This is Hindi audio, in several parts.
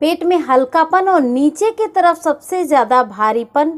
पेट में हल्कापन और नीचे की तरफ सबसे ज़्यादा भारीपन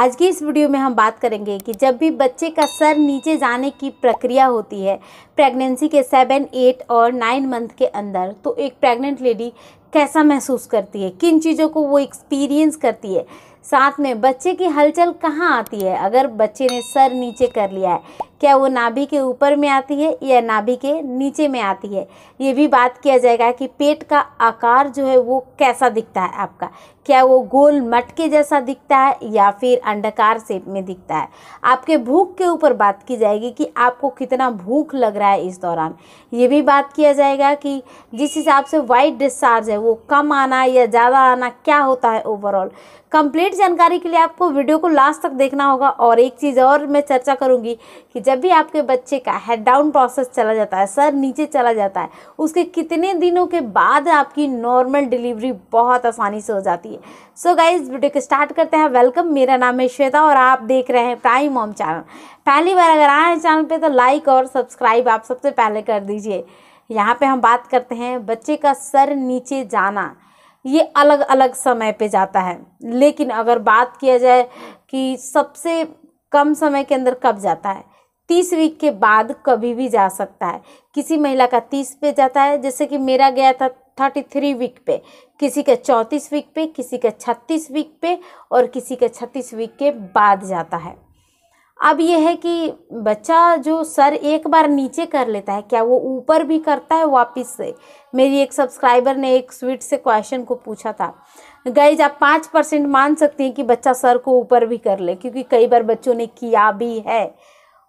आज की इस वीडियो में हम बात करेंगे कि जब भी बच्चे का सर नीचे जाने की प्रक्रिया होती है प्रेगनेंसी के सेवन एट और नाइन मंथ के अंदर तो एक प्रेग्नेंट लेडी कैसा महसूस करती है किन चीज़ों को वो एक्सपीरियंस करती है साथ में बच्चे की हलचल कहाँ आती है अगर बच्चे ने सर नीचे कर लिया है क्या वो नाभि के ऊपर में आती है या नाभि के नीचे में आती है ये भी बात किया जाएगा कि पेट का आकार जो है वो कैसा दिखता है आपका क्या वो गोल मटके जैसा दिखता है या फिर अंडकार शेप में दिखता है आपके भूख के ऊपर बात की जाएगी कि आपको कितना भूख लग रहा है इस दौरान ये भी बात किया जाएगा कि जिस हिसाब से वाइट डिस्चार्ज है वो कम आना या ज़्यादा आना क्या होता है ओवरऑल कंप्लीट जानकारी के लिए आपको वीडियो को लास्ट तक देखना होगा और एक चीज़ और मैं चर्चा करूँगी कि जब भी आपके बच्चे का हेड डाउन प्रोसेस चला जाता है सर नीचे चला जाता है उसके कितने दिनों के बाद आपकी नॉर्मल डिलीवरी बहुत आसानी से हो जाती है सो गाइज वीडियो को स्टार्ट करते हैं वेलकम मेरा नाम है श्वेता और आप देख रहे हैं प्राइम ऑम चैनल पहली बार अगर आए हैं चैनल पर तो लाइक और सब्सक्राइब आप सबसे पहले कर दीजिए यहाँ पे हम बात करते हैं बच्चे का सर नीचे जाना ये अलग अलग समय पे जाता है लेकिन अगर बात किया जाए कि सबसे कम समय के अंदर कब जाता है तीस वीक के बाद कभी भी जा सकता है किसी महिला का तीस पे जाता है जैसे कि मेरा गया था थर्टी थ्री वीक पे किसी का चौंतीस वीक पे किसी का छत्तीस वीक पे और किसी का छत्तीस वीक के बाद जाता है अब यह है कि बच्चा जो सर एक बार नीचे कर लेता है क्या वो ऊपर भी करता है वापस से मेरी एक सब्सक्राइबर ने एक स्वीट से क्वेश्चन को पूछा था गाइज आप पाँच परसेंट मान सकते हैं कि बच्चा सर को ऊपर भी कर ले क्योंकि कई बार बच्चों ने किया भी है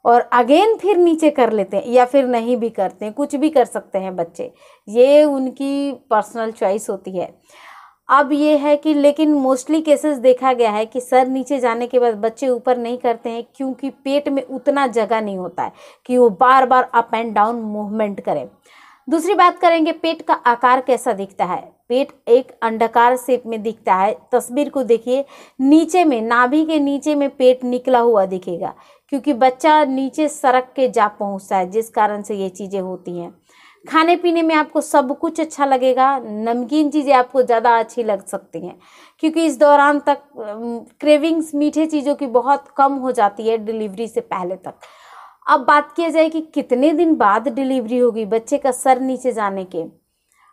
और अगेन फिर नीचे कर लेते हैं या फिर नहीं भी करते हैं कुछ भी कर सकते हैं बच्चे ये उनकी पर्सनल चॉइस होती है अब ये है कि लेकिन मोस्टली केसेस देखा गया है कि सर नीचे जाने के बाद बच्चे ऊपर नहीं करते हैं क्योंकि पेट में उतना जगह नहीं होता है कि वो बार बार अप एंड डाउन मूवमेंट करें दूसरी बात करेंगे पेट का आकार कैसा दिखता है पेट एक अंडाकार शेप में दिखता है तस्वीर को देखिए नीचे में नाभि के नीचे में पेट निकला हुआ दिखेगा क्योंकि बच्चा नीचे सड़क के जा पहुंचता है जिस कारण से ये चीज़ें होती हैं खाने पीने में आपको सब कुछ अच्छा लगेगा नमकीन चीज़ें आपको ज़्यादा अच्छी लग सकती हैं क्योंकि इस दौरान तक क्रेविंग्स मीठे चीज़ों की बहुत कम हो जाती है डिलीवरी से पहले तक अब बात किया जाए कि कितने दिन बाद डिलीवरी होगी बच्चे का सर नीचे जाने के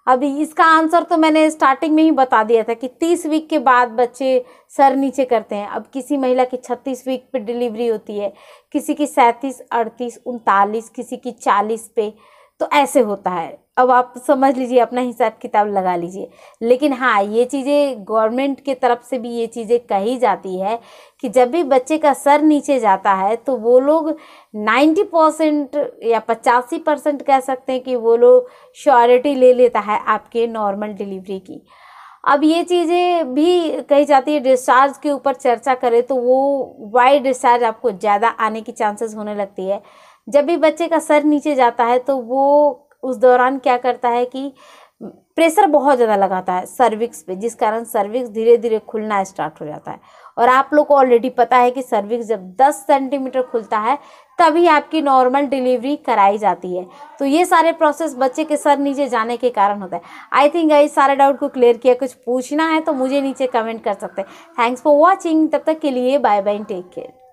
अभी इसका आंसर तो मैंने स्टार्टिंग में ही बता दिया था कि तीस वीक के बाद बच्चे सर नीचे करते हैं अब किसी महिला की छत्तीस वीक पे डिलीवरी होती है किसी की सैंतीस अड़तीस उनतालीस किसी की चालीस पे तो ऐसे होता है अब आप समझ लीजिए अपना हिसाब किताब लगा लीजिए लेकिन हाँ ये चीज़ें गवर्नमेंट के तरफ से भी ये चीज़ें कही जाती है कि जब भी बच्चे का सर नीचे जाता है तो वो लोग नाइन्टी परसेंट या पचासी परसेंट कह सकते हैं कि वो लोग श्योरिटी ले लेता है आपके नॉर्मल डिलीवरी की अब ये चीज़ें भी कही जाती है डिस्चार्ज के ऊपर चर्चा करें तो वो वाइड डिस्चार्ज आपको ज़्यादा आने की चांसेस होने लगती है जब भी बच्चे का सर नीचे जाता है तो वो उस दौरान क्या करता है कि प्रेशर बहुत ज़्यादा लगाता है सर्विक्स पे जिस कारण सर्विक्स धीरे धीरे खुलना स्टार्ट हो जाता है और आप लोग को ऑलरेडी पता है कि सर्विक्स जब 10 सेंटीमीटर खुलता है तभी आपकी नॉर्मल डिलीवरी कराई जाती है तो ये सारे प्रोसेस बच्चे के सर नीचे जाने के कारण होता है आई थिंक आई सारे डाउट को क्लियर किया कुछ पूछना है तो मुझे नीचे कमेंट कर सकते हैं थैंक्स फॉर वॉचिंग तब तक के लिए बाय बाय टेक केयर